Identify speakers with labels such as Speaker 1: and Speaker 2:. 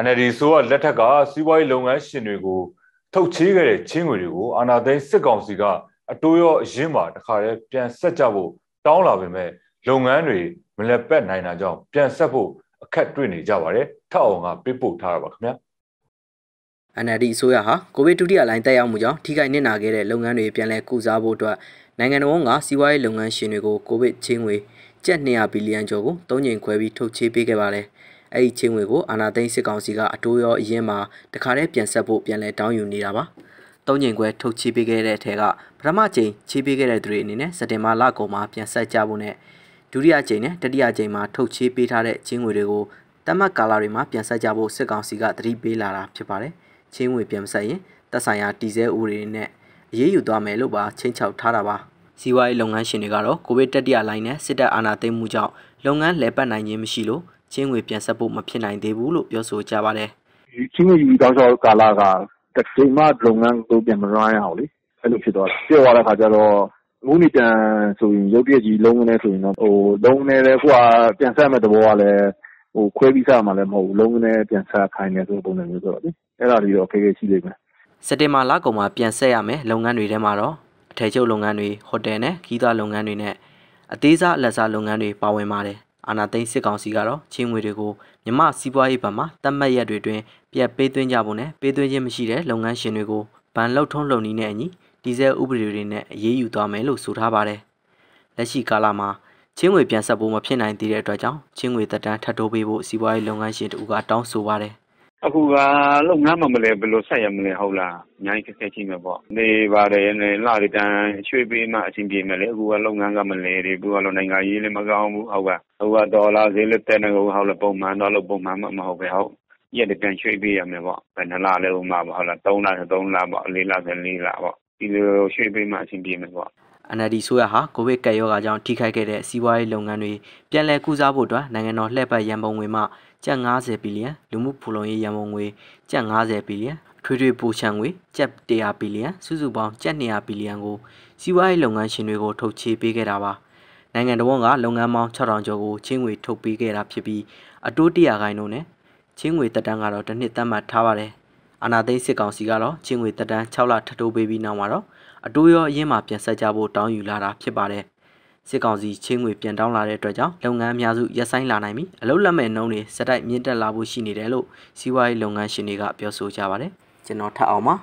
Speaker 1: NLD ဆိုရလက်ထက်ကစီးပွားရေးလုပ်ငန်းရှင်တွေကိုထုတ်ချေးခဲ့တဲ့ချင်းငွေတွေကိုအာဏာသိမ်းစစ်ကောင်စီကအတိုးရောအရင်းပါတခါတည်းပြန်ဆက်ကြဖို့တောင်းလာပေမဲ့
Speaker 2: လုပ်ငန်းတွေမလက်ပတ်နိုင်တာကြောင့်ပြန်ဆက်ဖို့အခက်တွေ့နေကြပါတယ်ထက်အောင်ကပြပို့ထားတာပါခင်ဗျာ NLD အစိုးရဟာကိုဗစ်ဒုတိယလိုင်းတက်ရောက်မှုကြောင့်ထိခိုက်နစ်နာခဲ့တဲ့လုပ်ငန်းတွေပြန်လည်ကုစားဖို့အတွက်နိုင်ငံတော်ကစီးပွားရေးလုပ်ငန်းရှင်တွေကိုကိုဗစ်ချင်းငွေကျပ်200ဘီလီယံကျော်ကို၃ချိန်ခွဲပြီးထုတ်ချေးပေးခဲ့ပါတယ်။အဲ့ဒီချင်းငွေကိုအာနာသိန်းစစ်ကောင်စီကအတိုးရောအရင်မှာတခါတည်းပြန်ဆက်ဖို့ပြန်လဲတောင်းယူနေတာပါတုံးငင်ခွဲထုတ်ချပေးခဲ့တဲ့အထက်ကပထမချိန်ချပေးခဲ့တဲ့သူတွေအနေနဲ့စတင်မာလကုံမှာပြန်ဆက်ကြဖို့နဲ့ဒုတိယချိန်နဲ့တတိယချိန်မှာထုတ်ချပေးထားတဲ့ချင်းငွေတွေကိုတမတ်ကာလာတွေမှာပြန်ဆက်ကြဖို့စစ်ကောင်စီကတတိပေးလာတာဖြစ်ပါတယ်ချင်းငွေပြန်ဆက်ရင်သက်ဆိုင်ရာတီစဲဦးတွေနဲ့အရေးယူသွားမယ်လို့ပါချင်းချောက်ထားတာပါစီးပွားရေးလုပ်ငန်းရှင်တွေကတော့ကိုဗစ်တတိယလိုင်းနဲ့စစ်တပ်အာဏာသိမ်းမှုကြောင့်လုပ်ငန်းလည်ပတ်နိုင်ခြင်းမရှိလို့ချင်းငွေပြန်ဆက်ဖို့မဖြစ်နိုင်သေးဘူးလို့ပြောဆိုကြပါတယ်။ချင်းငွေယူတောက်လျှောက်ကာလကတစ်ချိန်မှလုပ်ငန်းကိုပြန်မရအောင်
Speaker 1: လေအဲ့လိုဖြစ်သွားတယ်။ပြည့်သွားတဲ့ခါကျတော့မူနီတန်ဆိုရင်ရုပ်ပြည့်ကြီးလုံးနေဆိုရင်တော့ဟိုလုံးနေလဲကွာပြန်ဆက်မဲ့သဘောကလည်းဟိုခွဲပြီးစားမှလည်းမဟုတ်ဘူးလုံးနေပြန်ဆက်ခိုင်းနေဆိုပုံစံမျိုးဆိုတော့လေအဲ့ဒါတွေတော့အခက်အခဲရှိနေမှာ
Speaker 2: စက်တင်ဘာလကုန်မှာပြန်ဆက်ရမယ်လုပ်ငန်းတွေထဲမှာတော့အထည်ချုပ်လုပ်ငန်းတွေဟိုတယ်နဲ့ခီးသားလုပ်ငန်းတွေနဲ့အသေးစားအလက်စားလုပ်ငန်းတွေပါဝင်ပါတယ်အာနာသိန်းစစ်ကောင်စီကတော့ချင်းငွေတွေကိုမြမစီးပွားရေးဘဏ်မှာတတ်မှတ်ရက်တွေတွင် ပြက်ပေးသွင်းကြဖို့နဲ့ပေးသွင်းခြင်းမရှိတဲ့လုပ်ငန်းရှင်တွေကိုဘဏ်လောက်ထုံးလုံနည်းနဲ့အညီဒီဇယ်ဥပဒေတွေနဲ့အရေးယူသွားမယ်လို့ဆိုထားပါတယ်။လက်ရှိကာလမှာချင်းငွေပြန်ဆက်ဖို့မဖြစ်နိုင်သေးတဲ့အတွက်ကြောင့်ချင်းငွေတက်တန်းထပ်တိုးပေးဖို့စီးပွားရေးလုပ်ငန်းရှင်တို့ကတောင်းဆိုပါတယ်။
Speaker 1: အခုကလုပ်ငန်းမှမလည်ဘယ်လိုဆက်ရမလဲဟုတ်လား။အများကြီးအခက်အခဲရှိမယ်ပေါ့။နေဘာတွေလတွေတန်ရွှေ့ပေးမှအဆင်ပြေမယ်လေ။အခုကလုပ်ငန်းကမလည်ဘူး။အခုကနိုင်ငံရေးလည်းမကောင်းဘူး။ဟုတ်လား။အခုကဒေါ်လာဈေးလည်းတက်နေတယ်။ပုံမှန်တော့လုပ်မှမဟုတ်ဘူး။ရက်တွေပြန်ရွှေ့ပေးရမယ်ပေါ့။ဘယ်နှစ်လလဲဟုတ်လား။သုံးလဆိုသုံးလ၊လေးလဆိုလေးလပေါ့။ဒီလိုရွှေ့ပေးမှအဆင်ပြေမယ်ပေါ့။
Speaker 2: ” NLD ဆိုရဟာကိုဗစ်ကပ်ရောဂါကြောင့်ထိခိုက်ခဲ့တဲ့စီးပွားရေးလုပ်ငန်းတွေပြန်လည်ကုစားဖို့အတွက်နိုင်ငံတော်လှည့်ပတ်ရန်ပုံငွေမှကျပ်90ဘီလီယံလူမှုဖူလုံရေးရန်ပုံငွေကျပ်90ဘီလီယံထွေထွေပိုချံငွေကျပ်100ဘီလီယံစုစုပေါင်းကျပ်200ဘီလီယံကိုစီးပွားရေးလုပ်ငန်းရှင်တွေကိုထုတ်ချေပေးခဲ့တာပါနိုင်ငံတော်ကလုပ်ငန်းပေါင်း6000ကျော်ကိုချင်းငွေထုတ်ပေးခဲ့တာဖြစ်ပြီးအတိုး100ခိုင်နှုန်းနဲ့ချင်းငွေတက်တန်းကတော့တစ်နှစ်သတ်မှတ်ထားပါတယ်အာနာသိန်းစစ်ကောင်စီကတော့ချင်းငွေတက်တန်း6လထပ်တိုးပေးပြီးနောက်မှာတော့အတူရောအရင်မှာပြန်ဆက်ကြဖို့တောင်းယူလာတာဖြစ်ပါတယ်စစ်ကောင်စီချင်းငွေပြန်တောင်းလာတဲ့အတွက်ကြောင့်လုပ်ငန်းအများစုရပ်ဆိုင်းလာနိုင်ပြီးအလုပ်လက်မဲ့နှုန်းတွေစတိုက်မြင့်တက်လာဖို့ရှိနေတယ်လို့စီးပွားရေးလုပ်ငန်းရှင်တွေကပြောဆိုကြပါတယ်ကျွန်တော်ထပ်အောင်ပါ